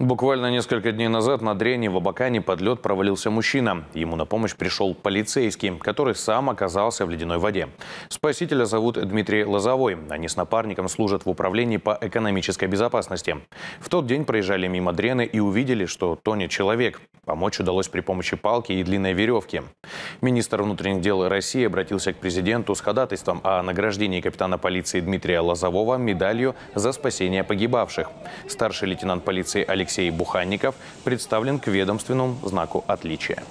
Буквально несколько дней назад на Дрене в Абакане под лед провалился мужчина. Ему на помощь пришел полицейский, который сам оказался в ледяной воде. Спасителя зовут Дмитрий Лозовой. Они с напарником служат в управлении по экономической безопасности. В тот день проезжали мимо Дрены и увидели, что тонет человек. Помочь удалось при помощи палки и длинной веревки. Министр внутренних дел России обратился к президенту с ходатайством о награждении капитана полиции Дмитрия Лозового медалью за спасение погибавших. Старший лейтенант полиции Алексей Алексей Буханников представлен к ведомственному знаку отличия.